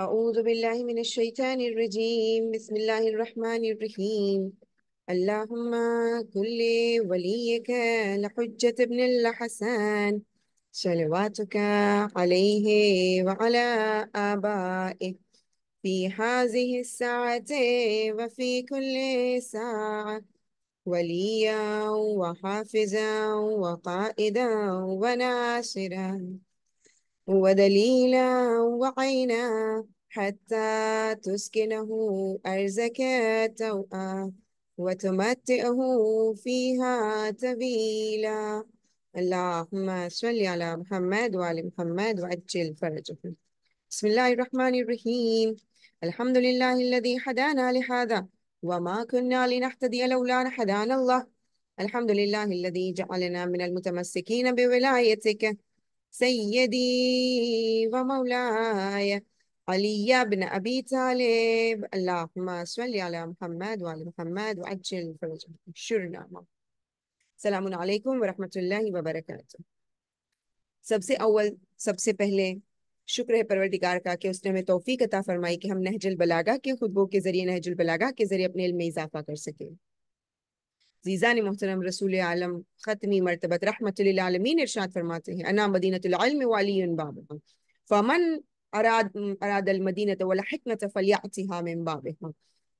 أعوذ بالله من الشيطان الرجيم بسم الله الرحمن الرحيم اللهم كل وليك لحجة ابن الحسن صلواتك عليه وعلى آبائه في هذه الساعة وفي كل ساعة وليا وحافظا وقائدا وناصرا ودليلا وعينا حتى تسكنه أرزك توأة وتمتئه فيها تبيلا اللهم صل على محمد وعلى محمد وعجل فرجه بسم الله الرحمن الرحيم الحمد لله الذي حدانا لهذا وما كنا لنهتدي لولا أن هدانا الله الحمد لله الذي جعلنا من المتمسكين بولايتك सबसे अव्वल सबसे पहले शुक्र है परवरदिगार का कि उसने हमें तोफ़ी कता फरमाई कि हम नहजुल बलागा के खुतबों के ज़रिए नहजुल बलागा के ज़रिए अपने इल्म में इजाफा कर सकें जीज़ान मोहतरम रसूल आलम ख़तमी मरतबत रहमतमीन इरशाद फरमाते हैं अना मदीनतम वाली फमन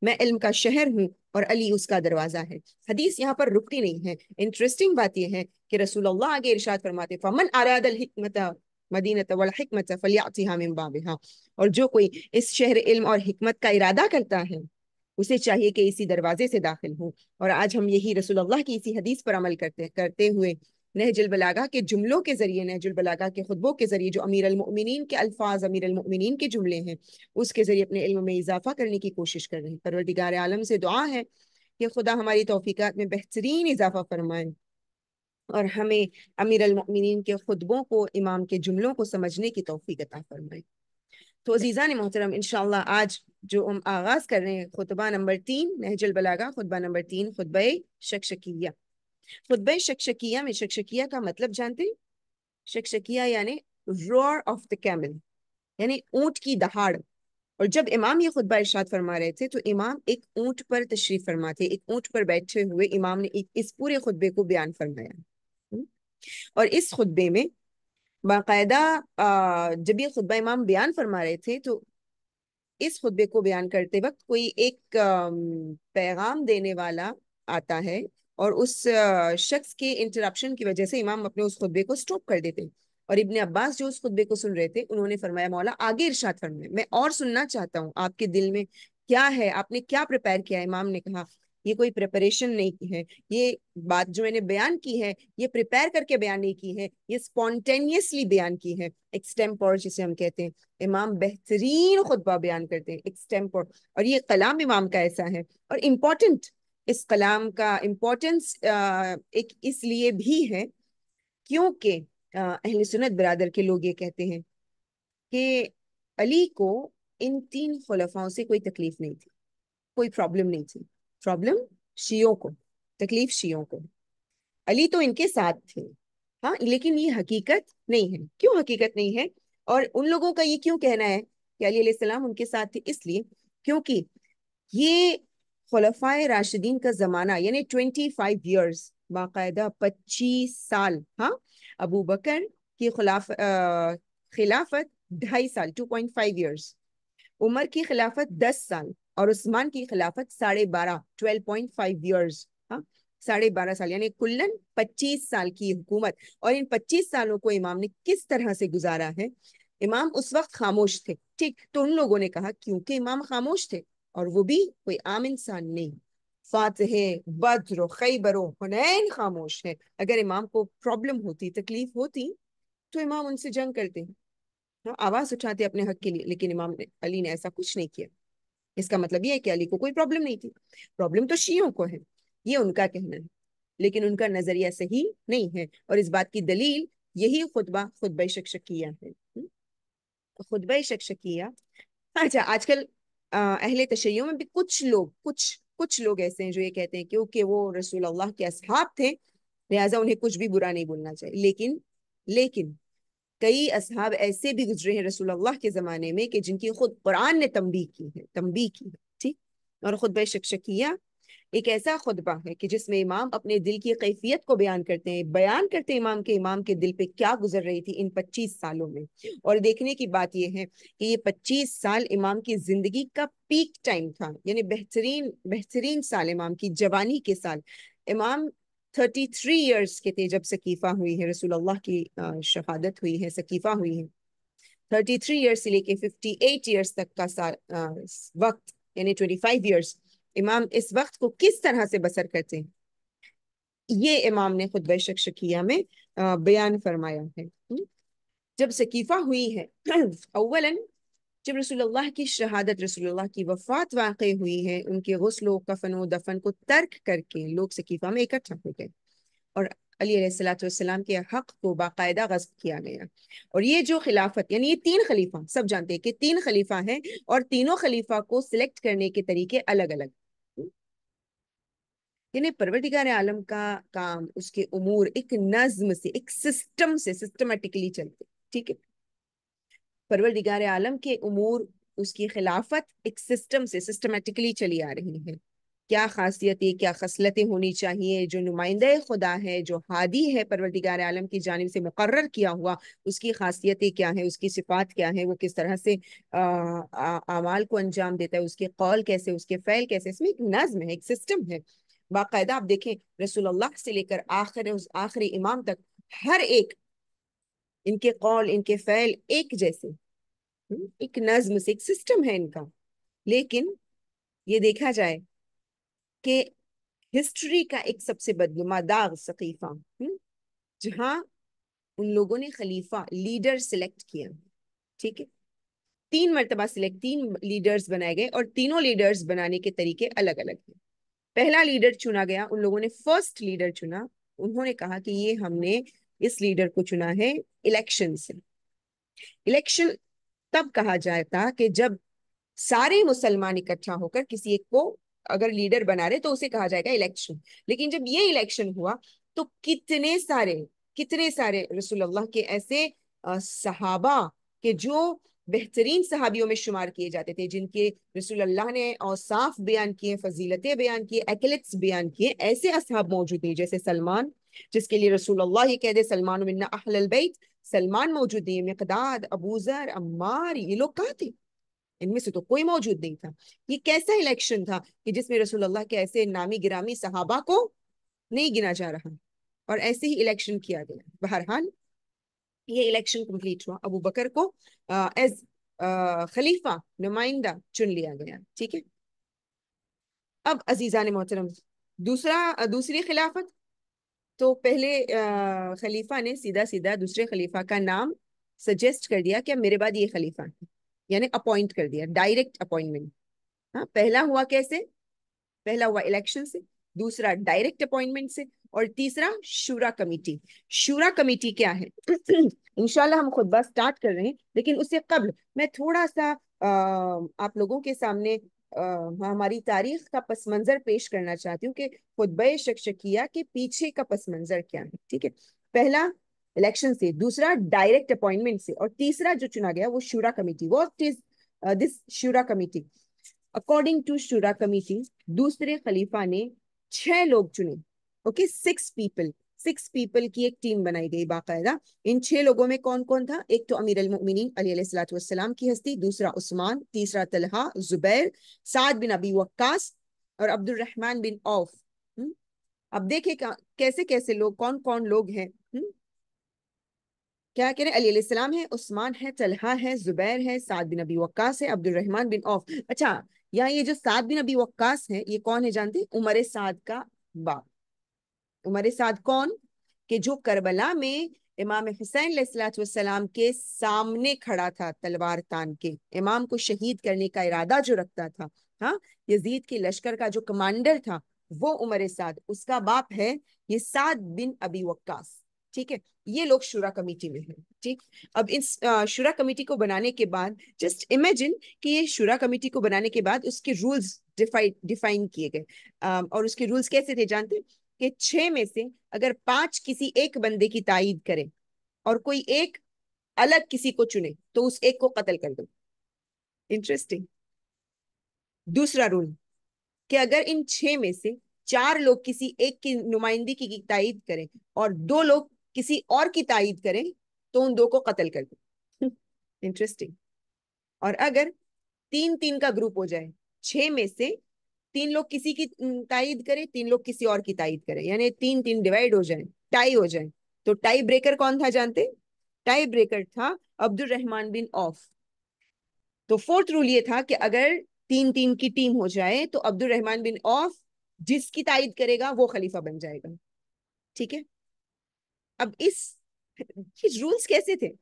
मैं इल्म का शहर हूँ और अली उसका दरवाज़ा है हदीस यहाँ पर रुकती नहीं है इंटरेस्टिंग बात यह है कि रसूल अल्लाह आगे इरशाद फरमाते फमन मदीनत और जो कोई इस शहर इल्म और हिकमत का इरादा करता है उसे चाहिए कि इसी दरवाजे से दाखिल हो और आज हम यही अल्लाह की इसी हदीस पर अमल करते करते हुए नहजुल बलागा के जुमलों के ज़रिए नहजुल बलागा के खुतबों के ज़रिए जो अमीर अमीरमिन के अल्फाज अमीर अमीरमिन के जुमले हैं उसके ज़रिए अपने इल्म में इजाफा करने की कोशिश कर रहे हैं परवरदिगार आलम से दुआ है कि खुदा हमारी तोफ़ीक़ात में बेहतरीन इजाफा फरमाए और हमें अमीर अमीरमिन के खुतबों को इमाम के जुमलों को समझने की तोफ़ी अता फरमाए तो अजीज़ा ने मोहतरम इन आज जो हम आगाज कर रहे हैं खुतबा नंबर तीन नहजल बलागा खुतबा नंबर तीन खुतब शक्शकिया खुतब शक्शकिया में शक्शकिया का मतलब जानते हैं शक्शकिया यानी रोर ऑफ द कैमल यानी ऊंट की दहाड़ और जब इमाम ये खुतबा इर्शाद फरमा रहे थे तो इमाम एक ऊंट पर तशरीफ फरमा थे एक ऊंट पर बैठे हुए इमाम ने इस पूरे खुतबे को बयान फरमाया और इस खुतबे में बाकायदा जब ये खुतबा इमाम बयान फरमा रहे थे तो इस खुतबे को बयान करते वक्त कोई एक पैगाम देने वाला आता है और उस शख्स के इंटरप्शन की वजह से इमाम अपने उस खुतबे को स्टॉप कर देते हैं और इबन अब्बास जो उस खुतबे को सुन रहे थे उन्होंने फरमाया मौला आगे इर्शाद फरमाया मैं और सुनना चाहता हूँ आपके दिल में क्या है आपने क्या प्रिपेयर किया इमाम ने कहा ये कोई प्रिपरेशन नहीं की है ये बात जो मैंने बयान की है ये प्रिपेयर करके बयान नहीं की है ये स्पॉन्टेनियसली बयान की है एक्सटेम्पोर जिसे हम कहते हैं इमाम बेहतरीन खुतबा बयान करते हैं एक्सटेम्पोर और ये कलाम इमाम का ऐसा है और इम्पोर्टेंट इस कलाम का इम्पोर्टेंस एक इसलिए भी है क्योंकि अहल सुनत बरदर के लोग ये कहते हैं कि अली को इन तीन खलफाओं से कोई तकलीफ नहीं थी कोई प्रॉब्लम नहीं थी प्रॉब्लम शियों को तकलीफ शियों को अली तो इनके साथ थे हाँ लेकिन ये हकीकत नहीं है क्यों हकीकत नहीं है और उन लोगों का ये क्यों कहना है कि अली सलाम उनके साथ थे इसलिए क्योंकि ये खलफा राशिदीन का ज़माना यानी ट्वेंटी फाइव ईयर्स बाकायदा पच्चीस साल हाँ अबू बकर की खिलाफ खिलाफत ढाई साल two point five years Umar की खिलाफत दस साल और उस्मान की खिलाफत साढ़े बारह ट्वेल्व पॉइंट फाइव ईयर्स साढ़े बारह साल यानी कुल्लन पच्चीस साल की हुकूमत और इन पच्चीस सालों को इमाम ने किस तरह से गुजारा है इमाम उस वक्त खामोश थे ठीक तो उन लोगों ने कहा क्योंकि इमाम खामोश थे और वो भी कोई आम इंसान नहीं फातहे बद्र खैबरो हुनैन खामोश है अगर इमाम को प्रॉब्लम होती तकलीफ होती तो इमाम उनसे जंग करते हैं हाँ, आवाज उठाते अपने हक के लिए लेकिन इमाम अली ने ऐसा कुछ नहीं किया इसका मतलब ये है कि अली को कोई प्रॉब्लम नहीं थी प्रॉब्लम तो शीयों को है ये उनका कहना है लेकिन उनका नजरिया सही नहीं है और इस बात की दलील यही खुतबा खुतब शिक्षकिया है हम्म? खुतब शिक्षकिया अच्छा आजकल अहले तशैयों में भी कुछ लोग कुछ कुछ लोग ऐसे हैं जो ये कहते हैं क्योंकि वो रसूल अल्लाह के असहाब थे लिहाजा उन्हें कुछ भी बुरा नहीं बोलना चाहिए लेकिन लेकिन कई असहाब ऐसे भी गुजरे हैं रसूल अल्लाह के ज़माने में कि जिनकी खुद कुरान ने तंबी की है तंबी की है ठीक और खुतब शिक्षकिया एक ऐसा खुतबा है कि जिसमें इमाम अपने दिल की कैफियत को बयान करते हैं बयान करते हैं इमाम के इमाम के दिल पे क्या गुजर रही थी इन 25 सालों में और देखने की बात यह है कि ये 25 साल इमाम की जिंदगी का पीक टाइम था यानी बेहतरीन बेहतरीन साल इमाम की जवानी के साल इमाम थर्टी थ्री ईयर्स के थे जब सकीफ़ा हुई है रसूल अल्लाह की शहादत हुई है सकीफ़ा हुई है थर्टी थ्री ईयर्स से लेके फिफ्टी एट ईयर्स तक का सार, आ, वक्त यानी ट्वेंटी फाइव ईयर्स इमाम इस वक्त को किस तरह से बसर करते हैं ये इमाम ने खुद बेशक शकिया में बयान फरमाया है हम्म, जब सकीफ़ा हुई है अव्वलन जब रसूलुल्लाह की शहादत रसूलुल्लाह की वफात वाकई हुई है उनके गसलो कफन व दफन को तर्क करके लोग सकीफ़ा में इकट्ठा हो गए और अली सलाम के हक को बाकायदा गस्ब किया गया और ये जो खिलाफत यानी ये तीन खलीफा सब जानते हैं कि तीन खलीफा हैं और तीनों खलीफा को सिलेक्ट करने के तरीके अलग अलग यानी परवरदिगार आलम का काम उसके उमूर एक नज्म से एक सिस्टम से सिस्टमेटिकली चलते ठीक है दिगार आलम के उमूर उसकी खिलाफत एक सिस्टम से सिस्टमेटिकली चली आ रही है क्या खासियतें क्या खसलतें होनी चाहिए जो नुमाइंदे खुदा है जो हादी है परवरदिगार आलम की जानब से मुकर किया हुआ उसकी खासियतें क्या है उसकी सिफात क्या है वो किस तरह से अमाल को अंजाम देता है उसके कौल कैसे उसके फ़ैल कैसे इसमें एक नज्म है एक सिस्टम है बाकायदा आप देखें रसोल्ला से लेकर आखिर उस आखिरी इमाम तक हर एक इनके कौल इनके फैल एक जैसे हम्म, एक नज्म से एक सिस्टम है इनका लेकिन ये देखा जाए कि हिस्ट्री का एक सबसे बदनुमा दाग सकीफा हम्म, जहां उन लोगों ने खलीफा लीडर सिलेक्ट किया ठीक है तीन मरतबा सिलेक्ट तीन लीडर्स बनाए गए और तीनों लीडर्स बनाने के तरीके अलग अलग थे पहला लीडर चुना गया उन लोगों ने फर्स्ट लीडर चुना उन्होंने कहा कि ये हमने इस लीडर को चुना है इलेक्शन से इलेक्शन तब कहा जाता कि जब सारे मुसलमान इकट्ठा होकर किसी एक को अगर लीडर बना रहे तो उसे कहा जाएगा इलेक्शन लेकिन जब ये इलेक्शन हुआ तो कितने सारे कितने सारे रसूलुल्लाह के ऐसे सहाबा के जो बेहतरीन सहाबियों में शुमार किए जाते थे जिनके रसूलुल्लाह ने साफ बयान किए फजीलतें बयान किए एक्लिट्स बयान किए ऐसे असहाब मौजूद नहीं जैसे सलमान जिसके लिए रसूलुल्लाह ही कह दे सलमान अहलबैत सलमान मौजूद नहीं मकदाद अबूजर अम्मार ये लोग कहा थे इनमें से तो कोई मौजूद नहीं था ये कैसा इलेक्शन था कि जिसमें रसूलुल्लाह के ऐसे नामी गिरामी सहाबा को नहीं गिना जा रहा और ऐसे ही इलेक्शन किया गया बहरहाल ये इलेक्शन कंप्लीट हुआ अबू बकर को एज खलीफा नुमाइंदा चुन लिया गया ठीक है अब अजीजा ने मोहतरम दूसरा दूसरी खिलाफत तो पहले आ, खलीफा ने सीधा सीधा दूसरे खलीफा का नाम सजेस्ट कर दिया कि मेरे बाद ये खलीफा है यानी अपॉइंट कर दिया डायरेक्ट अपॉइंटमेंट हाँ पहला हुआ कैसे पहला हुआ इलेक्शन से दूसरा डायरेक्ट अपॉइंटमेंट से और तीसरा शूरा कमेटी शूरा कमेटी क्या है इनशाला हम खुदबा स्टार्ट कर रहे हैं लेकिन उससे कबल मैं थोड़ा सा आ, आप लोगों के सामने आ, हमारी तारीख का पस मंजर पेश करना चाहती हूँ कि खुतब किया के पीछे का पस मंजर क्या है ठीक है पहला इलेक्शन से दूसरा डायरेक्ट अपॉइंटमेंट से और तीसरा जो चुना गया वो शूरा कमेटी वॉट इज दिस शूरा कमेटी अकॉर्डिंग टू शूरा कमेटी दूसरे खलीफा ने छह लोग चुने okay six people six people की एक टीम बनाई गई बाकायदा इन छह लोगों में कौन कौन था एक तो अमीर अलीसलाम की हस्ती दूसरा उस्मान तीसरा तलहा जुबैर साद बिन अबी वक्कास और अब्दुलरहमान बिन औफ हम्म? अब देखे कैसे कैसे लोग कौन कौन लोग हैं हम्म? क्या कह रहे हैं अलीसलाम है उस्मान है तलहा है जुबैर है साद बिन अबी वक्कास है अब्दुलरहमान बिन औफ अच्छा यहाँ ये जो साद बिन अबी वक्कास है ये कौन है जानते उमर साद का बाप तुम्हारे साथ कौन कि जो करबला में इमाम हुसैन सलाम के सामने खड़ा था तलवार तान के इमाम को शहीद करने का इरादा जो रखता था हाँ यजीद के लश्कर का जो कमांडर था वो उमर साद उसका बाप है ये साद बिन अबी वक्कास ठीक है ये लोग शुरा कमेटी में है ठीक अब इस शुरा कमेटी को बनाने के बाद जस्ट इमेजिन कि ये शुरा कमेटी को बनाने के बाद उसके रूल्स डिफाइन किए गए और उसके रूल्स कैसे थे जानते कि छह में से अगर पांच किसी एक बंदे की तायद करें और कोई एक अलग किसी को चुने तो उस एक को कत्ल कर दो इंटरेस्टिंग दूसरा रूल कि अगर इन छह में से चार लोग किसी एक की नुमाइंदी की तायद करें और दो लोग किसी और की तायद करें तो उन दो को कत्ल कर दो इंटरेस्टिंग और अगर तीन तीन का ग्रुप हो जाए छह में से तीन लोग किसी की ताइद करें तीन लोग किसी और की ताइद करें यानी तीन तीन डिवाइड हो जाए टाई हो जाए तो टाई ब्रेकर कौन था जानते टाई ब्रेकर था अब्दुल रहमान बिन ऑफ तो फोर्थ रूल ये था कि अगर तीन तीन की टीम हो जाए तो अब्दुल रहमान बिन ऑफ जिसकी ताइद करेगा वो खलीफा बन जाएगा ठीक है अब इस रूल्स कैसे थे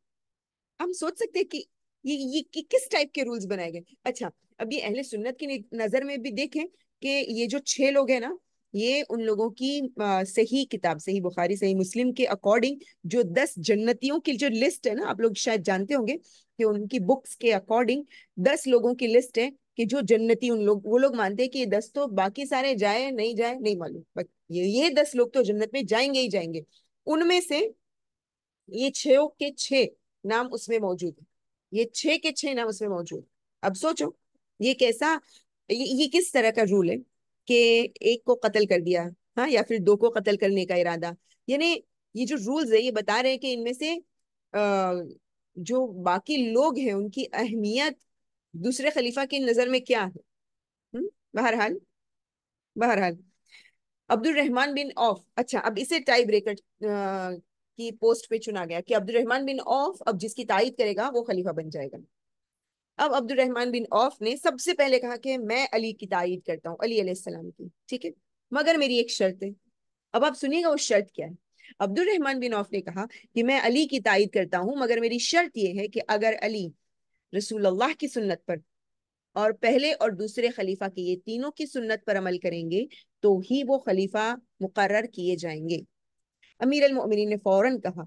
हम सोच सकते हैं कि ये ये कि, किस टाइप के रूल्स बनाए गए अच्छा अब ये अहले सुन्नत की नजर में भी देखें कि ये जो छह लोग हैं ना ये उन लोगों की सही किताब सही बुखारी सही मुस्लिम के अकॉर्डिंग जो दस जन्नतियों की जो लिस्ट है ना आप लोग शायद जानते होंगे कि उनकी बुक्स के अकॉर्डिंग दस लोगों की लिस्ट है कि जो जन्नती उन लोग वो लोग मानते हैं कि ये दस तो बाकी सारे जाए नहीं जाए नहीं मालूम बट ये ये दस लोग तो जन्नत में जाएंगे ही जाएंगे उनमें से ये छे के छ नाम उसमें मौजूद है ये छे के छ नाम उसमें मौजूद अब सोचो ये कैसा ये ये किस तरह का रूल है कि एक को कत्ल कर दिया हाँ या फिर दो को कत्ल करने का इरादा यानी ये जो रूल्स है ये बता रहे हैं कि इनमें से जो बाकी लोग हैं उनकी अहमियत दूसरे खलीफा की नज़र में क्या है बहरहाल बहरहाल अब्दुल रहमान बिन ऑफ अच्छा अब इसे टाई ब्रेकर की पोस्ट पे चुना गया कि अब्दुल रहमान बिन ऑफ अब जिसकी तारीफ करेगा वो खलीफा बन जाएगा अब अब्दुल रहमान बिन औफ ने सबसे पहले कहा कि मैं अली की तायद करता हूँ अली सलाम की ठीक है मगर मेरी एक शर्त है अब आप सुनिएगा वो शर्त क्या है अब्दुल रहमान बिन औफ ने कहा कि मैं अली की तायद करता हूँ मगर मेरी शर्त यह है कि अगर अली अल्लाह की सुन्नत पर और पहले और दूसरे खलीफा की ये तीनों की सुन्नत पर अमल करेंगे तो ही वो खलीफा मुकर किए जाएंगे अमीर अलमिन ने फौरन कहा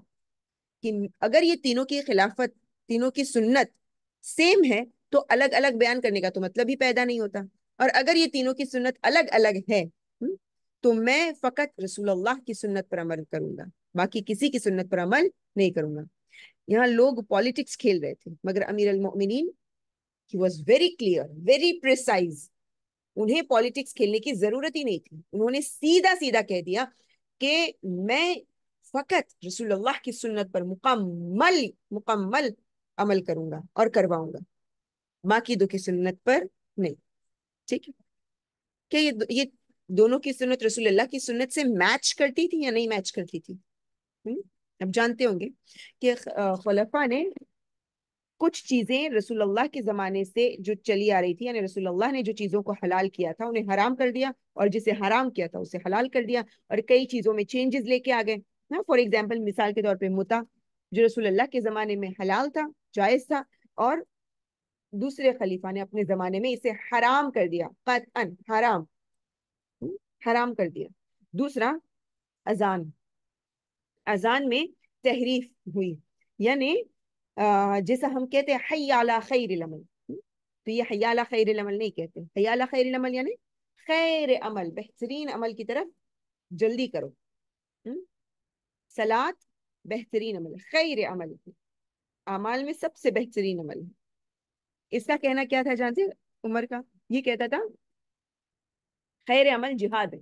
कि अगर ये तीनों की खिलाफत तीनों की सुन्नत सेम है तो अलग अलग बयान करने का तो मतलब ही पैदा नहीं होता और अगर ये तीनों की सुन्नत अलग अलग है तो मैं फकत अल्लाह की सुन्नत पर अमल करूंगा बाकी किसी की सुन्नत पर अमल नहीं करूंगा यहाँ लोग पॉलिटिक्स खेल रहे थे मगर अमीर अलमिन was very clear very precise उन्हें पॉलिटिक्स खेलने की जरूरत ही नहीं थी उन्होंने सीधा सीधा कह दिया कि मैं फकत रसूलुल्लाह की सुन्नत पर मुकम्मल मुकम्मल अमल करूंगा और करवाऊंगा माँ की दुखी सुन्नत पर नहीं ठीक है क्या ये ये दोनों की सुन्नत रसूलुल्लाह की सुन्नत से मैच करती थी या नहीं मैच करती थी हुँ? अब जानते होंगे कि खलफा ने कुछ चीजें रसूलुल्लाह के जमाने से जो चली आ रही थी यानी रसूलुल्लाह ने जो चीजों को हलाल किया था उन्हें हराम कर दिया और जिसे हराम किया था उसे हलाल कर दिया और कई चीजों में चेंजेस लेके आ गए ना फॉर एग्जाम्पल मिसाल के तौर पर मुता जो रसूलुल्लाह के जमाने में हलाल था जायज था और दूसरे खलीफा ने अपने जमाने में इसे हराम कर दिया कतअन हराम हराम कर दिया दूसरा अजान अजान में तहरीफ हुई यानी जैसा हम कहते हैं हयाला खैर अमल तो ये हयाला खैर अमल नहीं कहते हयाला खैर अमल यानी खैर अमल बेहतरीन अमल की तरफ जल्दी करो सलात बेहतरीन अमल खैर अमल अमाल में सबसे बेहतरीन अमल है इसका कहना क्या था जानते उमर का ये कहता था खैर अमल जिहाद है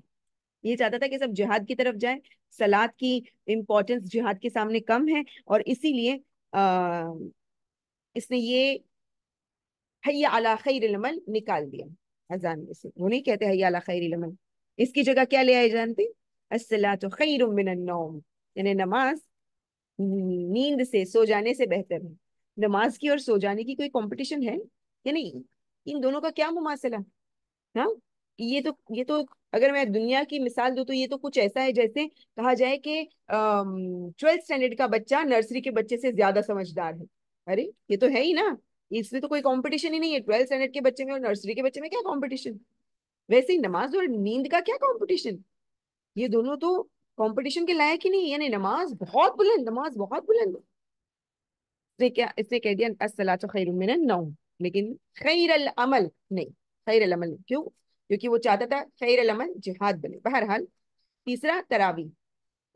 ये चाहता था कि सब जिहाद की तरफ जाए सलाद की इम्पोर्टेंस जिहाद के सामने कम है और इसीलिए इसने ये हैया अला खैर अमल निकाल दिया अजान में से वो नहीं कहते हैया खैर अमल इसकी जगह क्या ले आए जानते असला तो खैर यानी नमाज हम्म, नींद से सो जाने से बेहतर है नमाज की और सो जाने की कोई कंपटीशन है या नहीं इन दोनों का क्या मुमासला हाँ ये तो ये तो अगर मैं दुनिया की मिसाल दू तो ये तो कुछ ऐसा है जैसे कहा जाए कि ट्वेल्थ स्टैंडर्ड का बच्चा नर्सरी के बच्चे से ज्यादा समझदार है अरे ये तो है ही ना इसमें तो कोई कंपटीशन ही नहीं है ट्वेल्थ स्टैंडर्ड के बच्चे में और नर्सरी के बच्चे में क्या कंपटीशन वैसे ही नमाज और नींद का क्या कंपटीशन ये दोनों तो कंपटीशन के लायक ही नहीं यानी नमाज बहुत बुलंद नमाज बहुत बुलंद इसने क्या इसने कह दिया तो खैर नौ लेकिन खैर अमल नहीं खैर अमल नहीं क्यों क्योंकि वो चाहता था खैर अमल जिहाद बने बहरहाल तीसरा तरावी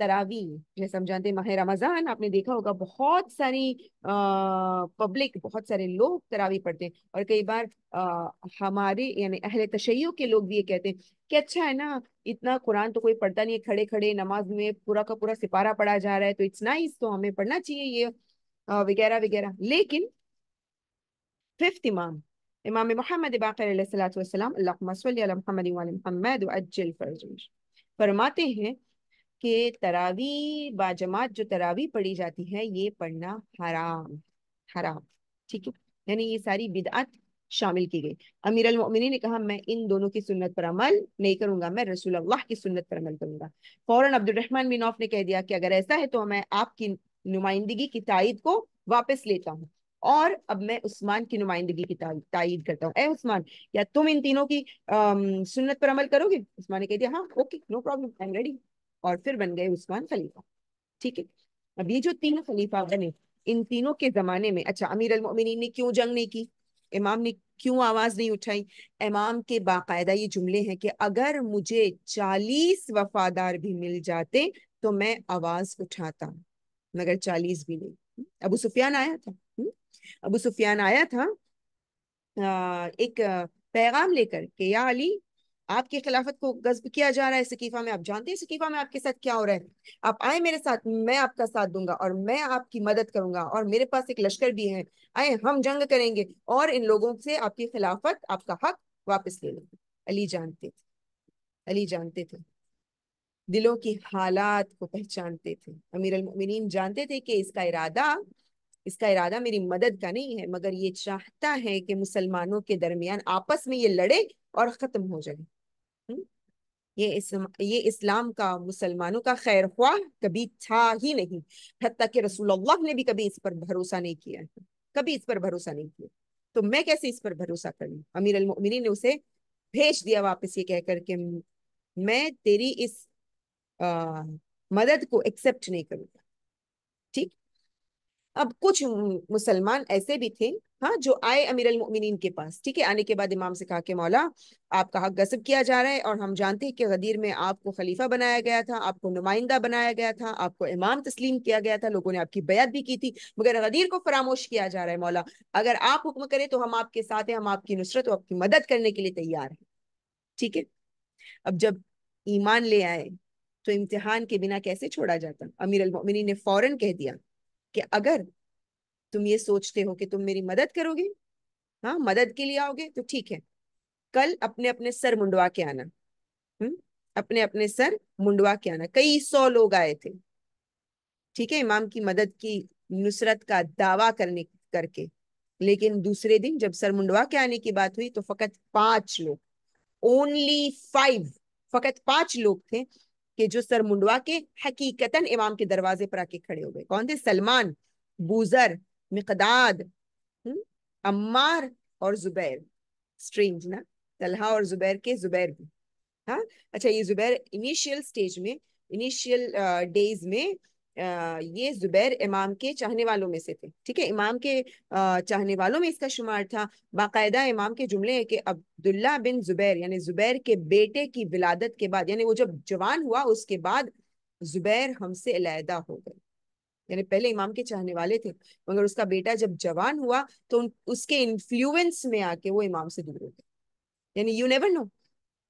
तरावी जैसे हम जानते हैं माह रमज़ान आपने देखा होगा बहुत सारी पब्लिक बहुत सारे लोग तरावी पढ़ते हैं और कई बार आ, हमारे यानी अहले तशैय के लोग भी ये कहते हैं कि अच्छा है ना इतना कुरान तो कोई पढ़ता नहीं है खड़े खड़े नमाज में पूरा का पूरा सिपारा पढ़ा जा रहा है तो इट्स नाइस तो हमें पढ़ना चाहिए ये वगैरह वगैरह लेकिन फिफ्थ इमाम इमाम मोहम्मद बाकी सलाम फरमाते हैं कि तरावी बाजमात जो तरावी पढ़ी जाती है ये पढ़ना हराम हराम ठीक है यानी ये सारी बिदात शामिल की गई अमीर अलमिन ने कहा मैं इन दोनों की सुन्नत पर अमल नहीं करूंगा मैं रसूल अल्लाह की सुन्नत पर अमल करूंगा फौरन अब्दुलरहमान बिन औफ ने कह दिया कि अगर ऐसा है तो मैं आपकी नुमाइंदगी की तायद को वापस लेता हूँ और अब मैं उस्मान की नुमाइंदगी की तायद करता हूँ ए उस्मान या तुम इन तीनों की अम्म सुन्नत पर अमल करोगे उस्मान ने कह दिया हाँ okay no problem I am ready और फिर बन गए उस्मान खलीफा ठीक है अब ये जो तीन खलीफा बने इन तीनों के जमाने में अच्छा अमीर अलमोमिनी ने क्यों जंग नहीं की इमाम ने क्यों आवाज नहीं उठाई इमाम के बाकायदा ये जुमले हैं कि अगर मुझे चालीस वफादार भी मिल जाते तो मैं आवाज उठाता मगर चालीस भी नहीं अबू सुफियान आया था हम्म? अबू सुफियान आया था एक पैगाम लेकर के या अली आपकी खिलाफत को गजब किया जा रहा है सकीफा में आप जानते हैं सकीफा में आपके साथ क्या हो रहा है आप आए मेरे साथ मैं आपका साथ दूंगा और मैं आपकी मदद करूंगा और मेरे पास एक लश्कर भी है आए हम जंग करेंगे और इन लोगों से आपकी खिलाफत आपका हक वापस ले लेंगे अली जानते थे अली जानते थे दिलों की हालात को पहचानते थे अमीर अलमिन जानते थे कि इसका इरादा इसका इरादा मेरी मदद का नहीं है मगर ये चाहता है कि मुसलमानों के दरमियान आपस में ये लड़े और खत्म हो जाए ये इस ये इस्लाम का मुसलमानों का खैर ख्वाह कभी था ही नहीं हती कि रसूलुल्लाह ने भी कभी इस पर भरोसा नहीं किया है कभी इस पर भरोसा नहीं किया तो मैं कैसे इस पर भरोसा कर लू अमीर अलमिनी ने उसे भेज दिया वापस ये कहकर के मैं तेरी इस आ, मदद को एक्सेप्ट नहीं करूँगा अब कुछ मुसलमान ऐसे भी थे हाँ जो आए अमीर अमीरमिन के पास ठीक है आने के बाद इमाम से कहा कि मौला आपका हक गसब किया जा रहा है और हम जानते हैं कि गदीर में आपको खलीफा बनाया गया था आपको नुमाइंदा बनाया गया था आपको इमाम तस्लीम किया गया था लोगों ने आपकी बैत भी की थी मगर गदीर को फरामोश किया जा रहा है मौला अगर आप हुक्म करें तो हम आपके साथ हैं हम आपकी नुसरत और आपकी मदद करने के लिए तैयार हैं ठीक है अब जब ईमान ले आए तो इम्तिहान के बिना कैसे छोड़ा जाता अमीर ने फौरन कह दिया कि अगर तुम ये सोचते हो कि तुम मेरी मदद करोगे हाँ मदद के लिए आओगे तो ठीक है कल अपने अपने सर मुंडवा के आना हम्म अपने अपने सर मुंडवा के आना कई सौ लोग आए थे ठीक है इमाम की मदद की नुसरत का दावा करने करके लेकिन दूसरे दिन जब सर मुंडवा के आने की बात हुई तो फकत पांच लोग ओनली फाइव फकत पांच लोग थे कि जो सर मुंडवा के हकीकतन इमाम के दरवाजे पर आके खड़े हो गए कौन थे सलमान बूजर मिकदाद हम्म, अम्मार और जुबैर स्ट्रेंज ना तलहा और जुबैर के जुबैर भी हाँ अच्छा ये जुबैर इनिशियल स्टेज में इनिशियल डेज में ये जुबैर इमाम के चाहने वालों में से थे ठीक है इमाम के चाहने वालों में इसका शुमार था बाकायदा इमाम के जुमले है कि अब्दुल्ला बिन जुबैर यानी जुबैर के बेटे की विलादत के बाद यानी वो जब जवान हुआ उसके बाद जुबैर हमसे अलहदा हो गए यानी पहले इमाम के चाहने वाले थे मगर उसका बेटा जब जवान हुआ तो उसके इन्फ्लुएंस में आके वो इमाम से दूर हो गए यानी यू नेवर नो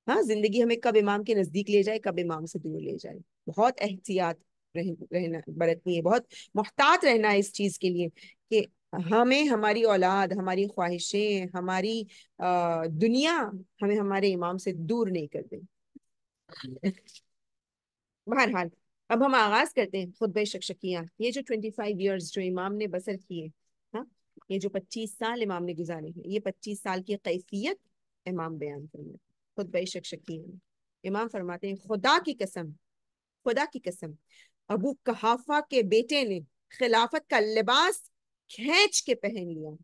हाँ जिंदगी हमें कब इमाम के नजदीक ले जाए कब इमाम से दूर ले जाए बहुत एहतियात रह, रहना बरतनी है बहुत मोहतात रहना है इस चीज़ के लिए कि हमें हमारी औलाद हमारी ख्वाहिशें हमारी आ, दुनिया हमें हमारे इमाम से दूर नहीं कर दे बहरहाल अब हम आगाज करते हैं खुतब शकशकियाँ ये जो ट्वेंटी फाइव ईयर्स जो इमाम ने बसर किए हाँ ये जो पच्चीस साल इमाम ने गुजारे हैं ये पच्चीस साल की कैफियत इमाम बयान फरमाते खुतब शकशकियाँ इमाम फरमाते हैं खुदा की कसम खुदा की कसम अबू कहाफा के बेटे ने खिलाफत का लिबास खींच के पहन लिया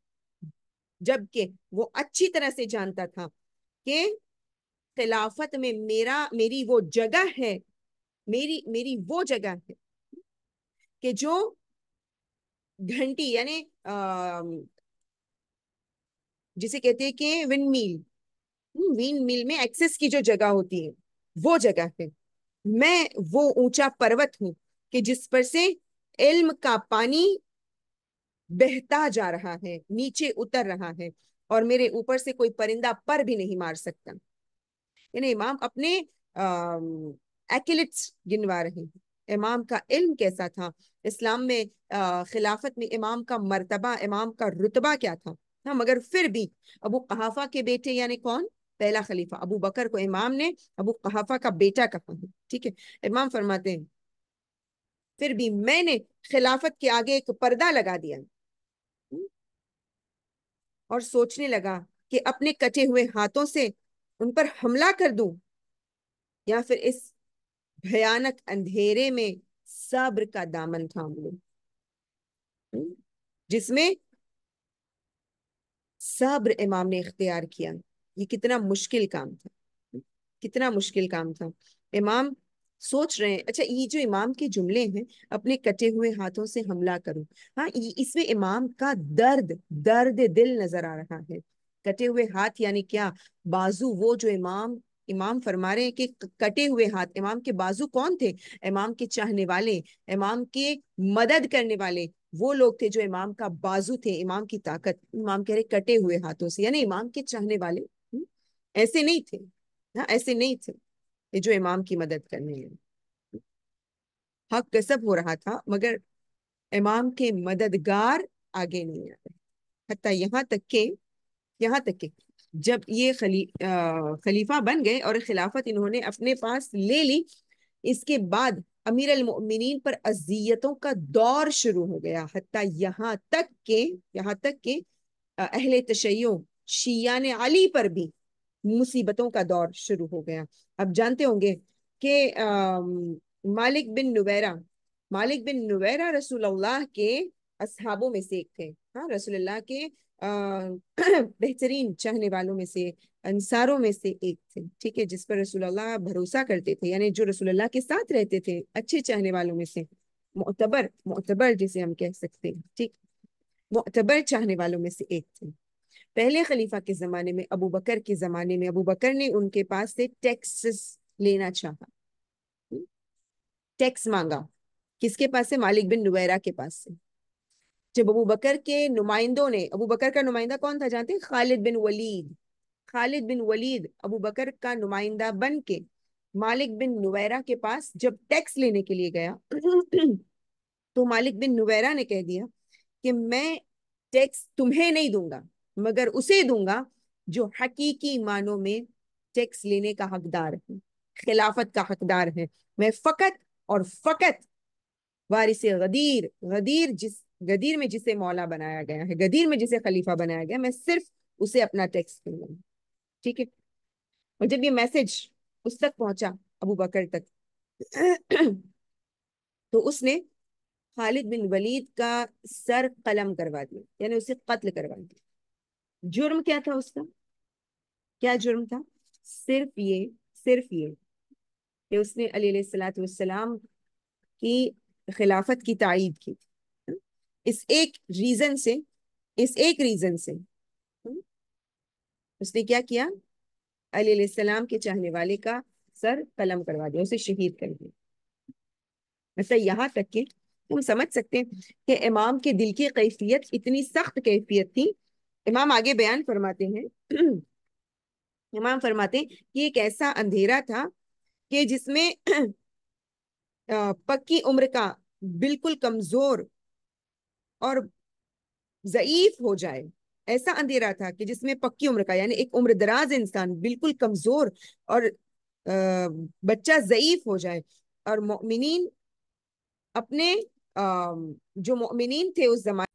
जबकि वो अच्छी तरह से जानता था कि खिलाफत में मेरा मेरी वो जगह है मेरी मेरी वो जगह है कि जो घंटी यानी जिसे कहते हैं कि विंड मिल विंड मिल में एक्सेस की जो जगह होती है वो जगह है मैं वो ऊंचा पर्वत हूँ कि जिस पर से इल्म का पानी बहता जा रहा है नीचे उतर रहा है और मेरे ऊपर से कोई परिंदा पर भी नहीं मार सकता यानी इमाम अपने एक्लिट्स गिनवा रहे हैं इमाम का इल्म कैसा था इस्लाम में आ, खिलाफत में इमाम का मर्तबा इमाम का रुतबा क्या था हाँ मगर फिर भी अबू कहाफा के बेटे यानी कौन पहला खलीफा अबू बकर को इमाम ने अबू कहाफा का बेटा कहा है ठीक है इमाम फरमाते हैं फिर भी मैंने खिलाफत के आगे एक पर्दा लगा दिया और सोचने लगा कि अपने कटे हुए हाथों से उन पर हमला कर दूं या फिर इस भयानक अंधेरे में सब्र का दामन थाम लूं जिसमें सब्र इमाम ने इख्तियार किया ये कितना मुश्किल काम था कितना मुश्किल काम था इमाम सोच रहे हैं अच्छा ये जो इमाम के जुमले हैं अपने कटे हुए हाथों से हमला करूं हाँ इसमें इमाम का दर्द दर्द दिल नजर आ रहा है कटे हुए हाथ यानी क्या बाजू वो जो इमाम इमाम फरमा रहे हैं कि कटे हुए हाथ इमाम के बाजू कौन थे इमाम के चाहने वाले इमाम के मदद करने वाले वो लोग थे जो इमाम का बाजू थे इमाम की ताकत इमाम कह रहे कटे हुए हाथों से यानी इमाम के चाहने वाले हम्म, ऐसे नहीं थे ना हाँ, ऐसे नहीं थे ये जो इमाम की मदद करनी है हक गसब हो रहा था मगर इमाम के मददगार आगे नहीं आ रहे हती यहाँ तक के यहाँ तक के जब ये खली आ, खलीफा बन गए और खिलाफत इन्होंने अपने पास ले ली इसके बाद अमीर अलमिन पर अजियतों का दौर शुरू हो गया हती यहाँ तक के यहाँ तक के अहल तशैयों शिया ने अली पर भी मुसीबतों का दौर शुरू हो गया अब जानते होंगे कि मालिक बिन नुबैरा मालिक बिन नुबैरा रसूल अल्लाह के असहाबों में से एक थे हाँ रसूल अल्लाह के बेहतरीन चाहने वालों में से अंसारों में से एक थे ठीक है जिस पर रसूल अल्लाह भरोसा करते थे यानी जो रसूल अल्लाह के साथ रहते थे अच्छे चाहने वालों में से मोतबर मोतबर जिसे हम कह सकते हैं ठीक मोतबर चाहने वालों में से एक थे पहले खलीफा के ज़माने में अबू बकर के ज़माने में अबू बकर ने उनके पास से टैक्सेस लेना चाहा टैक्स मांगा किसके पास से मालिक बिन नुबैरा के पास से जब अबू बकर के नुमाइंदों ने अबू बकर का नुमाइंदा कौन था जानते खालिद बिन वलीद खालिद बिन वलीद अबू बकर का नुमाइंदा बन के मालिक बिन नुवैरा के पास जब टैक्स लेने के लिए गया तो मालिक बिन नुवैरा ने कह दिया कि मैं टैक्स तुम्हें नहीं दूंगा मगर उसे दूंगा जो हकीकी मानों में टैक्स लेने का हकदार है खिलाफत का हकदार है मैं फ़कत और फ़कत वारिस गदीर गदीर जिस गदीर में जिसे मौला बनाया गया है गदीर में जिसे खलीफा बनाया गया मैं सिर्फ उसे अपना टैक्स दूंगा ठीक है और जब ये मैसेज उस तक पहुंचा अबू बकर तक तो उसने खालिद बिन वलीद का सर कलम करवा दिया यानी उसे कत्ल करवा दिया जुर्म क्या था उसका क्या जुर्म था सिर्फ ये सिर्फ ये कि उसने अली सलाम की खिलाफत की तइद की थी इस एक रीजन से इस एक रीजन से उसने क्या किया अली सलाम के चाहने वाले का सर कलम करवा दिया उसे शहीद कर दिया मतलब यहाँ तक कि हम समझ सकते हैं कि इमाम के दिल की कैफियत इतनी सख्त कैफियत थी इमाम आगे बयान फरमाते हैं इमाम फरमाते हैं कि एक ऐसा अंधेरा था कि जिसमें पक्की उम्र का बिल्कुल कमजोर और जयीफ हो जाए ऐसा अंधेरा था कि जिसमें पक्की उम्र का यानी एक उम्र दराज इंसान बिल्कुल कमजोर और आ, बच्चा जयीफ हो जाए और मोमिन अपने आ, जो मोमिन थे उस जमाने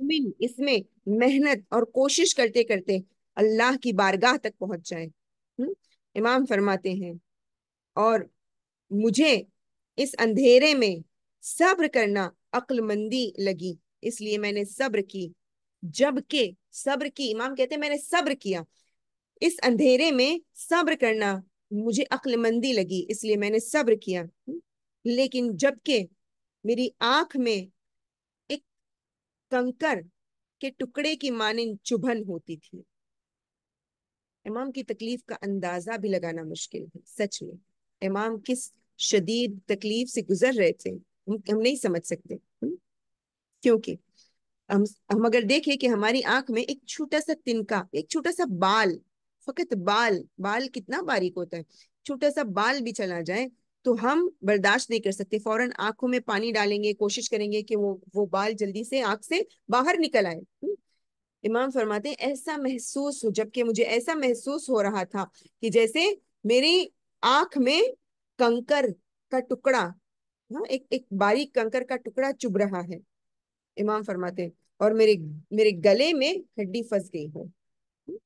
मोमिन इसमें मेहनत और कोशिश करते करते अल्लाह की बारगाह तक पहुंच जाए इमाम फरमाते हैं और मुझे इस अंधेरे में सब्र करना अक्लमंदी लगी इसलिए मैंने सब्र की जबकि सब्र की इमाम कहते हैं मैंने सब्र किया इस अंधेरे में सब्र करना मुझे अक्लमंदी लगी इसलिए मैंने सब्र किया लेकिन जबकि मेरी आंख में कंकर के टुकड़े की मानिन चुभन होती थी इमाम की तकलीफ का अंदाजा भी लगाना मुश्किल है सच में इमाम किस शदीद तकलीफ से गुजर रहे थे हम, हम नहीं समझ सकते क्योंकि हम हम अगर देखें कि हमारी आंख में एक छोटा सा तिनका एक छोटा सा बाल फकत बाल बाल कितना बारीक होता है छोटा सा बाल भी चला जाए तो हम बर्दाश्त नहीं कर सकते फौरन आंखों में पानी डालेंगे कोशिश करेंगे कि वो वो बाल जल्दी से आंख से बाहर निकल आए हम्म। इमाम फरमाते ऐसा महसूस हो जबकि मुझे ऐसा महसूस हो रहा था कि जैसे मेरी आंख में कंकर का टुकड़ा हाँ एक एक बारीक कंकर का टुकड़ा चुभ रहा है इमाम फरमाते और मेरे मेरे गले में हड्डी फंस गई है हम्म।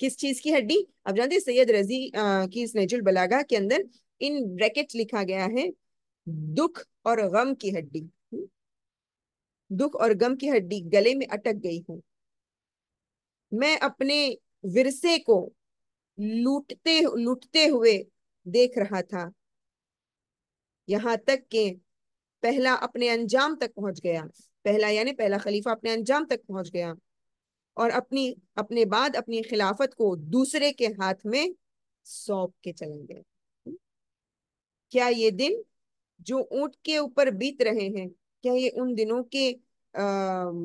किस चीज की हड्डी आप जानते सैयद रजी आ, की इस नजुल बलागा के अंदर इन ब्रैकेट लिखा गया है दुख और गम की हड्डी दुख और गम की हड्डी गले में अटक गई हूं मैं अपने विरसे को लूटते लूटते हुए देख रहा था यहाँ तक के पहला अपने अंजाम तक पहुंच गया पहला यानी पहला खलीफा अपने अंजाम तक पहुंच गया और अपनी अपने बाद अपनी खिलाफत को दूसरे के हाथ में सौंप के चले गए क्या ये दिन जो ऊंट के ऊपर बीत रहे हैं क्या ये उन दिनों के आ,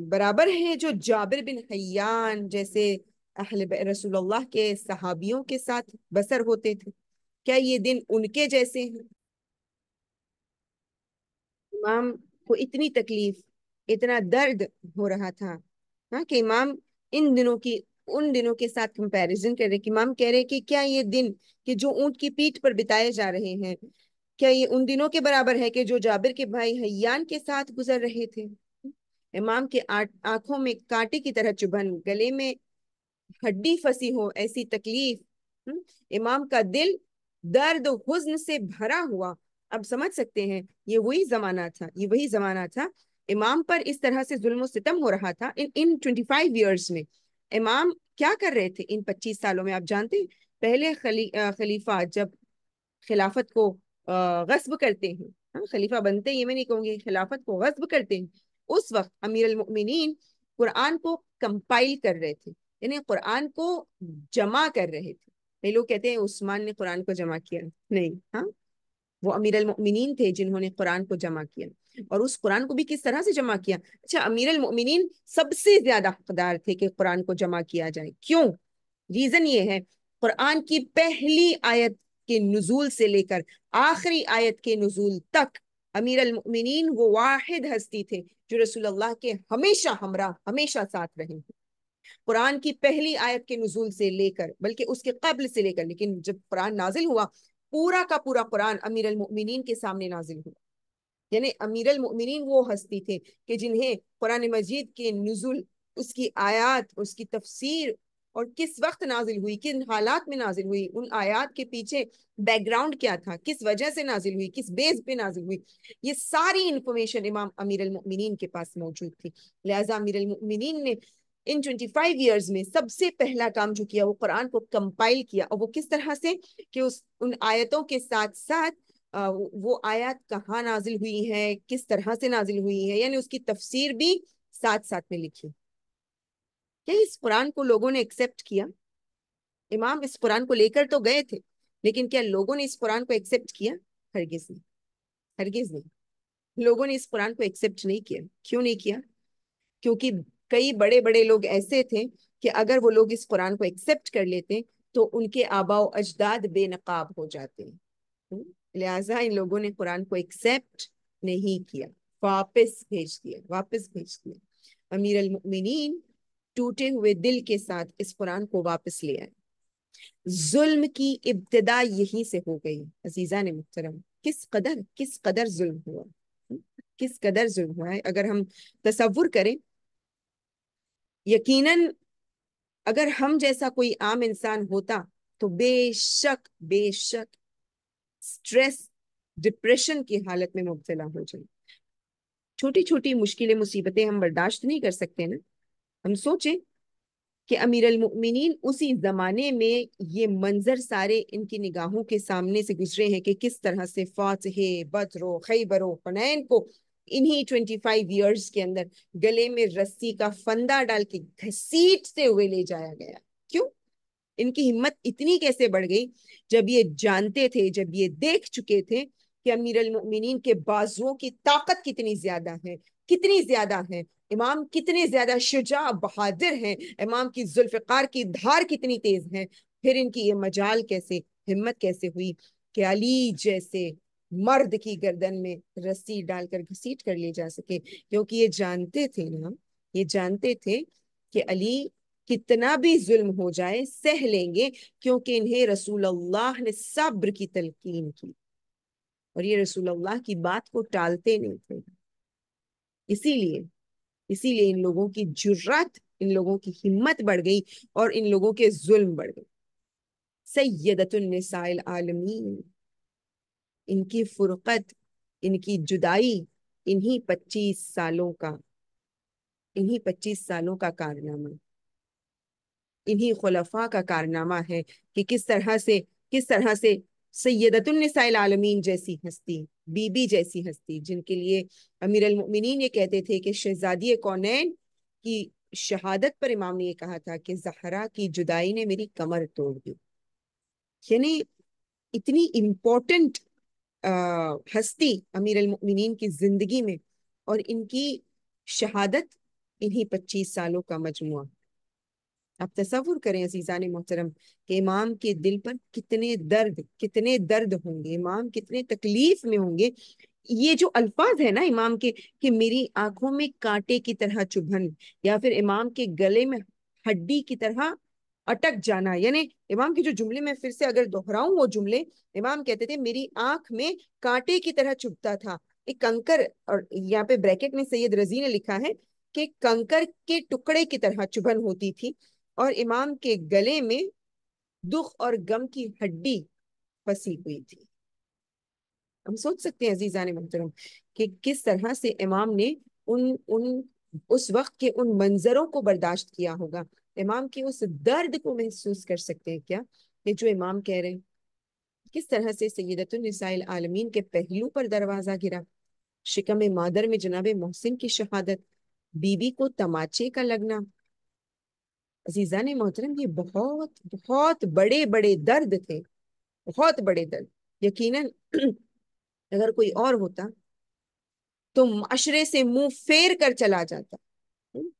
बराबर हैं जो जाबिर बिन हयान जैसे अहल रसूलुल्लाह के सहाबियों के साथ बसर होते थे क्या ये दिन उनके जैसे हैं इमाम को इतनी तकलीफ इतना दर्द हो रहा था हाँ कि इमाम इन दिनों की उन दिनों के साथ कंपैरिजन कर रहे कि इमाम कह रहे कि क्या ये दिन कि जो ऊंट की पीठ पर बिताए जा रहे हैं क्या ये उन दिनों के बराबर है कि जो जाबिर के भाई हयान के साथ गुजर रहे थे इमाम के आंखों में कांटे की तरह चुभन गले में हड्डी फंसी हो ऐसी तकलीफ हम्म, इमाम का दिल दर्द हुजन से भरा हुआ अब समझ सकते हैं ये वही जमाना था ये वही जमाना था इमाम पर इस तरह से जुल्म सितम हो रहा था इन इन 25 ईयर्स में इमाम क्या कर रहे थे इन 25 सालों में आप जानते हैं पहले खली, खलीफा जब खिलाफत को गस्ब करते हैं हम हाँ, खलीफा बनते हैं ये मैं नहीं कहूँगी खिलाफत को गस्ब करते हैं उस वक्त अमीर अलमिन कुरान को कंपाइल कर रहे थे यानी कुरान को जमा कर रहे थे कई लोग कहते हैं उस्मान ने कुरान को जमा किया नहीं हाँ वो अमीर अलमिन थे जिन्होंने कुरान को जमा किया और उस कुरान को भी किस तरह से जमा किया अच्छा अमीर अलमिन सबसे ज्यादा हकदार थे कि कुरान को जमा किया जाए क्यों रीजन ये है कुरान की पहली आयत के नजूल से लेकर आखिरी आयत के नजूल तक अमीर अलमिन वो वाहिद हस्ती थे जो रसूलुल्लाह के हमेशा हमरा हमेशा साथ रहे हैं कुरान की पहली आयत के नजूल से लेकर बल्कि उसके कबल से लेकर लेकिन जब कुरान नाजिल हुआ पूरा का पूरा कुरान अमीर अलमिन के सामने नाजिल हुआ यानी अमीर अलमिन वो हस्ती थे कि जिन्हें कुरान मजीद के नजुल उसकी आयात उसकी तफसीर और किस वक्त नाजिल हुई किन हालात में नाजिल हुई उन आयात के पीछे बैकग्राउंड क्या था किस वजह से नाजिल हुई किस बेस पे नाजिल हुई ये सारी इंफॉर्मेशन इमाम अमीर अमीरमिन के पास मौजूद थी लिहाजा अमीरमिन ने इन 25 ईयर्स में सबसे पहला काम जो किया वो कुरान को कंपाइल किया और वो किस तरह से कि उस उन आयतों के साथ साथ वो आयत कहाँ नाजिल हुई है किस तरह से नाजिल हुई है यानी उसकी तफसीर भी साथ साथ में लिखी क्या इस कुरान को लोगों ने एक्सेप्ट किया इमाम इस कुरान को लेकर तो गए थे लेकिन क्या लोगों ने इस कुरान को एक्सेप्ट किया हरगिज नहीं हरगिज नहीं लोगों ने इस कुरान को एक्सेप्ट नहीं किया क्यों नहीं किया क्योंकि कई बड़े बड़े लोग ऐसे थे कि अगर वो लोग इस कुरान को एक्सेप्ट कर लेते तो उनके आबाओ अजदाद बेनकाब हो जाते हम्म, लिहाजा इन लोगों ने कुरान को एक्सेप्ट नहीं किया वापस भेज दिया वापस भेज दिया अमीर अलमिन टूटे हुए दिल के साथ इस कुरान को वापस ले आए जुल्म की इब्तदा यहीं से हो गई अजीजा ने मुख्तरम किस कदर किस कदर जुल्म हुआ किस कदर जुल्म हुआ है अगर हम तस्वुर करें यकीनन अगर हम जैसा कोई आम इंसान होता तो बेशक बेशक स्ट्रेस डिप्रेशन की हालत में मुबतला हो जाए छोटी छोटी मुश्किलें मुसीबतें हम बर्दाश्त नहीं कर सकते ना हम सोचें कि अमीर अलमिन उसी ज़माने में ये मंज़र सारे इनकी निगाहों के सामने से गुजरे हैं कि किस तरह से फातह बदरो खैबरो फनैन को इन्हीं ट्वेंटी फाइव ईयर्स के अंदर गले में रस्सी का फंदा डाल के घसीटते हुए ले जाया गया क्यों इनकी हिम्मत इतनी कैसे बढ़ गई जब ये जानते थे जब ये देख चुके थे कि अमीर अलमिन के बाजुओं की ताकत कितनी ज्यादा है कितनी ज्यादा है इमाम कितने ज्यादा शुजा बहादुर हैं इमाम की जुल्फ़ार की धार कितनी तेज है फिर इनकी ये मजाल कैसे हिम्मत कैसे हुई कि अली जैसे मर्द की गर्दन में रस्सी डालकर घसीट कर लिए जा सके क्योंकि ये जानते थे ना ये जानते थे कि अली कितना भी जुल्म हो जाए सह लेंगे क्योंकि इन्हें रसूल अल्लाह ने सब्र की तलकीन की और ये रसूल अल्लाह की बात को टालते नहीं थे इसीलिए इसीलिए इन लोगों की जुर्रत इन लोगों की हिम्मत बढ़ गई और इन लोगों के जुल्म बढ़ गए सैदतुलसाइल आलमीन इनकी फुरकत इनकी जुदाई इन्हीं पच्चीस सालों का इन्हीं पच्चीस सालों का कारनामा इन्हीं खुलफा का कारनामा है कि किस तरह से किस तरह से सैदतुलनिसाइल आलमीन जैसी हस्ती बीबी जैसी हस्ती जिनके लिए अमीर अलमिन ये कहते थे कि शहजादी कौनैन की शहादत पर इमाम ने यह कहा था कि जहरा की जुदाई ने मेरी कमर तोड़ दी यानी इतनी इम्पोर्टेंट हस्ती अमीर अलमिन की ज़िंदगी में और इनकी शहादत इन्हीं पच्चीस सालों का मजमु आप तस्वुर करें अजीज़ान मोहतरम के इमाम के दिल पर कितने दर्द कितने दर्द होंगे इमाम कितने तकलीफ में होंगे ये जो अल्फाज है ना इमाम के कि मेरी आंखों में कांटे की तरह चुभन या फिर इमाम के गले में हड्डी की तरह अटक जाना यानी इमाम के जो जुमले में फिर से अगर दोहराऊं वो जुमले इमाम कहते थे मेरी आंख में कांटे की तरह चुभता था एक कंकर और यहाँ पे ब्रैकेट में सैयद रजी ने लिखा है कि कंकर के टुकड़े की तरह चुभन होती थी और इमाम के गले में दुख और गम की हड्डी फंसी हुई थी हम सोच सकते हैं अजीजा ने मोहतरम कि किस तरह से इमाम ने उन उन उस वक्त के उन मंजरों को बर्दाश्त किया होगा इमाम के उस दर्द को महसूस कर सकते हैं क्या ये जो इमाम कह रहे हैं किस तरह से सैदतुलसाइल आलमीन के पहलू पर दरवाजा गिरा शिकम मादर में जनाब मोहसिन की शहादत बीबी को तमाचे का लगना अजीजा ने मोहतरम ये बहुत बहुत बड़े बड़े दर्द थे बहुत बड़े दर्द यकीनन अगर कोई और होता तो माशरे से मुंह फेर कर चला जाता हम्म।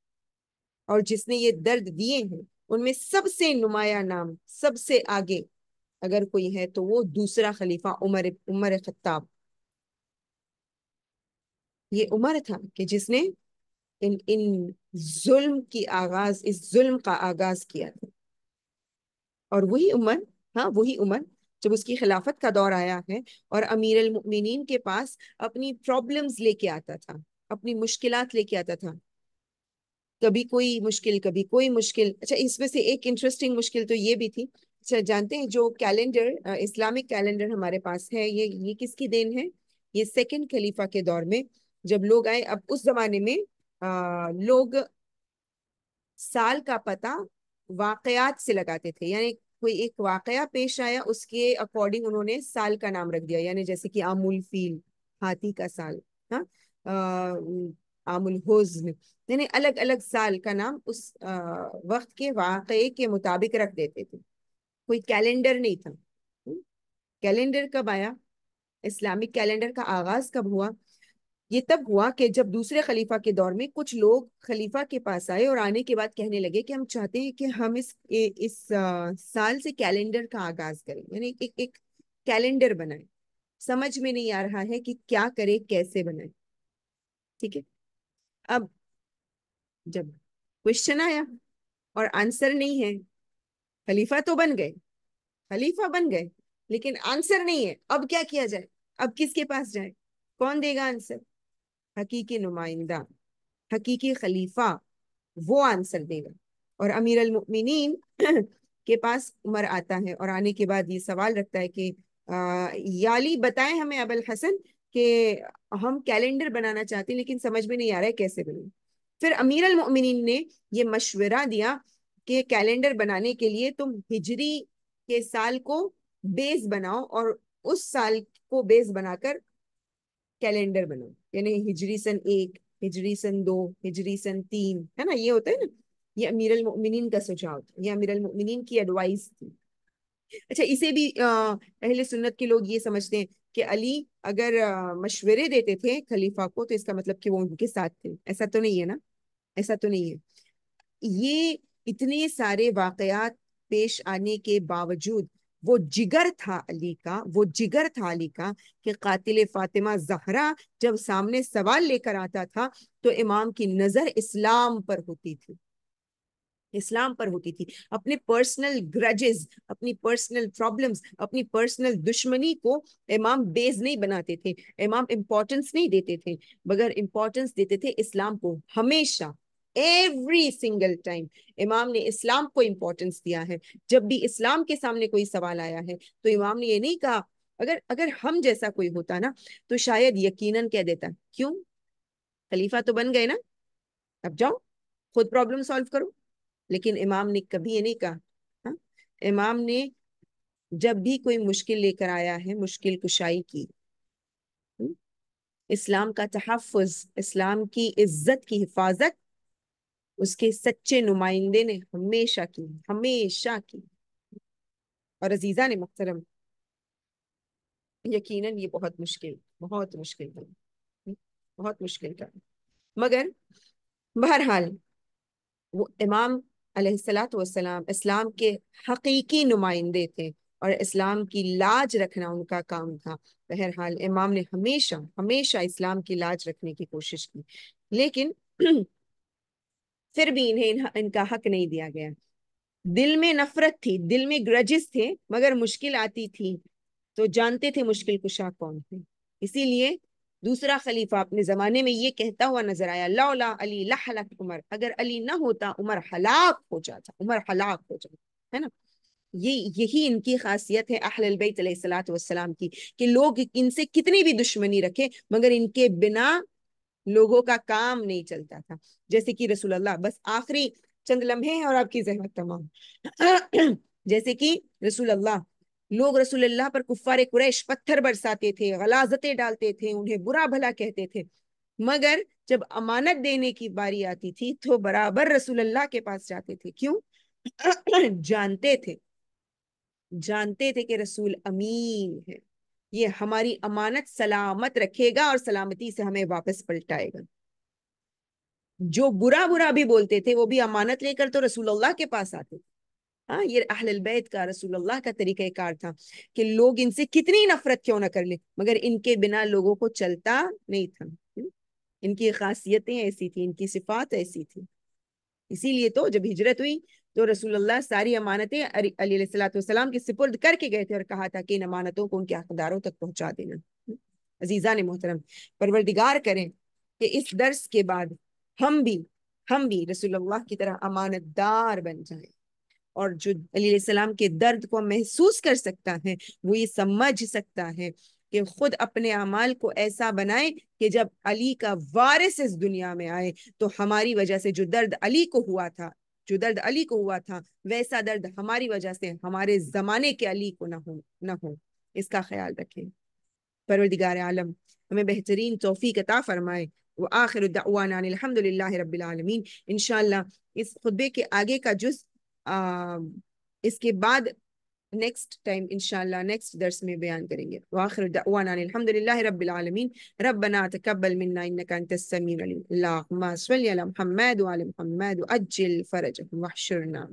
और जिसने ये दर्द दिए हैं उनमें सबसे नुमाया नाम सबसे आगे अगर कोई है तो वो दूसरा खलीफा उमर उमर खत्ताब ये उमर था कि जिसने इन इन जुल्म की आगाज इस जुल्म का आगाज किया था और वही उमर हाँ वही उमर जब उसकी खिलाफत का दौर आया है और अमीर अमीरमिन के पास अपनी प्रॉब्लम्स लेके आता था अपनी मुश्किलात लेके आता था कभी कोई मुश्किल कभी कोई मुश्किल अच्छा इसमें से एक इंटरेस्टिंग मुश्किल तो ये भी थी अच्छा जानते हैं जो कैलेंडर इस्लामिक कैलेंडर हमारे पास है ये ये किसकी देन है ये सेकेंड खलीफा के दौर में जब लोग आए अब उस जमाने में लोग साल का पता वाकयात से लगाते थे यानी कोई एक वाकया पेश आया उसके अकॉर्डिंग उन्होंने साल का नाम रख दिया यानी जैसे कि आमुल फील हाथी का साल हाँ आमुल हुज्न यानी अलग अलग साल का नाम उस आ, वक्त के वाक़े के मुताबिक रख देते थे कोई कैलेंडर नहीं था हम्म? कैलेंडर कब आया इस्लामिक कैलेंडर का आगाज कब हुआ ये तब हुआ कि जब दूसरे खलीफा के दौर में कुछ लोग खलीफा के पास आए और आने के बाद कहने लगे कि हम चाहते हैं कि हम इस इस आ, साल से कैलेंडर का आगाज करें यानी एक एक कैलेंडर बनाए समझ में नहीं आ रहा है कि क्या करें कैसे बनाए ठीक है अब जब क्वेश्चन आया और आंसर नहीं है खलीफा तो बन गए खलीफा बन गए लेकिन आंसर नहीं है अब क्या किया जाए अब किसके पास जाए कौन देगा आंसर हकीकी नुमाइंदा हकीकी खलीफा वो आंसर देगा और अमीर अलमिन के पास उमर आता है और आने के बाद ये सवाल रखता है कि आ, याली बताएं हमें अबल हसन कि हम कैलेंडर बनाना चाहते हैं लेकिन समझ में नहीं आ रहा है कैसे बने फिर अमीर अलमिन ने ये मशवरा दिया कि कैलेंडर बनाने के लिए तुम हिजरी के साल को बेस बनाओ और उस साल को बेस बनाकर कैलेंडर बनाओ यानी हिजरी सन एक हिजरी सन दो हिजरी सन तीन है ना ये होता है ना ये अमीर मोमिन का सुझाव था ये अमीर मोमिन की एडवाइस थी अच्छा इसे भी अहले सुन्नत के लोग ये समझते हैं कि अली अगर मशवरे देते थे खलीफा को तो इसका मतलब कि वो उनके साथ थे ऐसा तो नहीं है ना ऐसा तो नहीं है ये इतने सारे वाकयात पेश आने के बावजूद वो जिगर था अली का वो जिगर था अली का कि कातिल फातिमा जहरा जब सामने सवाल लेकर आता था तो इमाम की नज़र इस्लाम पर होती थी इस्लाम पर होती थी अपने पर्सनल ग्रजेस अपनी पर्सनल प्रॉब्लम्स अपनी पर्सनल दुश्मनी को इमाम बेज नहीं बनाते थे इमाम इम्पोर्टेंस नहीं देते थे मगर इम्पोर्टेंस देते थे इस्लाम को हमेशा एवरी सिंगल टाइम इमाम ने इस्लाम को इम्पोर्टेंस दिया है जब भी इस्लाम के सामने कोई सवाल आया है तो इमाम ने ये नहीं कहा अगर अगर हम जैसा कोई होता ना तो शायद यकीनन कह देता क्यों खलीफा तो बन गए ना अब जाओ खुद प्रॉब्लम सॉल्व करो लेकिन इमाम ने कभी ये नहीं कहा हा? इमाम ने जब भी कोई मुश्किल लेकर आया है मुश्किल कुशाई की हम्म, इस्लाम का तहफ़ इस्लाम की इज्जत की हिफाजत उसके सच्चे नुमाइंदे ने हमेशा की हमेशा की और अजीजा ने मुख्तरम यकीनन ये बहुत मुश्किल बहुत मुश्किल था बहुत मुश्किल था मगर बहरहाल वो इमाम अलैहिस्सलाम इस्लाम के हकीकी नुमाइंदे थे और इस्लाम की लाज रखना उनका काम था बहरहाल इमाम ने हमेशा हमेशा इस्लाम की लाज रखने की कोशिश की लेकिन फिर भी इन्हें इनका हक नहीं दिया गया दिल में नफरत थी दिल में ग्रजिस थे मगर मुश्किल आती थी तो जानते थे मुश्किल कुशा कौन थे इसीलिए दूसरा खलीफा अपने जमाने में ये कहता हुआ नजर आया लौला अली लहलक उमर अगर अली ना होता उमर हलाक हो जाता उमर हलाक हो जाता है ना ये यही इनकी खासियत है अहलबैत सलाम की कि लोग इनसे कितनी भी दुश्मनी रखे मगर इनके बिना लोगों का काम नहीं चलता था जैसे कि रसूल अल्लाह बस आखिरी चंद लम्हे हैं और आपकी जहमत तमाम जैसे कि रसूल अल्लाह लोग रसूल अल्लाह पर कुफ्फार कुरैश पत्थर बरसाते थे गलाजतें डालते थे उन्हें बुरा भला कहते थे मगर जब अमानत देने की बारी आती थी तो बराबर रसूल अल्लाह के पास जाते थे क्यों जानते थे जानते थे कि रसूल अमीन है ये हमारी अमानत सलामत रखेगा और सलामती से हमें वापस पलटाएगा जो बुरा बुरा भी बोलते थे वो भी अमानत लेकर तो रसूलुल्लाह के पास आते थे हाँ ये बैत का रसूलुल्लाह का कार था कि लोग इनसे कितनी नफरत क्यों ना कर ले मगर इनके बिना लोगों को चलता नहीं था हम्म, इनकी खासियतें ऐसी थी इनकी सिफात ऐसी थी इसीलिए तो जब हिजरत हुई तो रसूलुल्लाह सारी अमानतें अली सलाम के सिपुर्द करके गए थे और कहा था कि इन अमानतों को उनके हकदारों तक पहुंचा देना अजीजा ने मोहतरम परवरदिगार करें कि इस दर्स के बाद हम भी हम भी रसूलुल्लाह की तरह अमानतदार बन जाए और जो अली सलाम के दर्द को महसूस कर सकता है वो ये समझ सकता है कि खुद अपने अमाल को ऐसा बनाए कि जब अली का वारिस इस दुनिया में आए तो हमारी वजह से जो दर्द अली को हुआ था जो दर्द अली को हुआ था वैसा दर्द हमारी वजह से हमारे जमाने के अली को ना हो ना हो इसका ख्याल रखें परवरदिगार आलम हमें बेहतरीन तोफ़ी अता फरमाए वो आखिर अलहमदिल्ला रबालमीन इनशाला इस खुतबे के आगे का जुज अः इसके बाद नेक्स्ट टाइम इंशाल्लाह नेक्स्ट दर्स में बयान करेंगे वाखिर दवाना अलहमदिल्ला रब्बिल आलमीन रब्बना तकब्बल मिन्ना इन्नका अंतस समीउल अलीम अल्लाहुम्मा सल्ली अला मुहम्मद व अला मुहम्मद अज्जिल फरजहम वहशुरना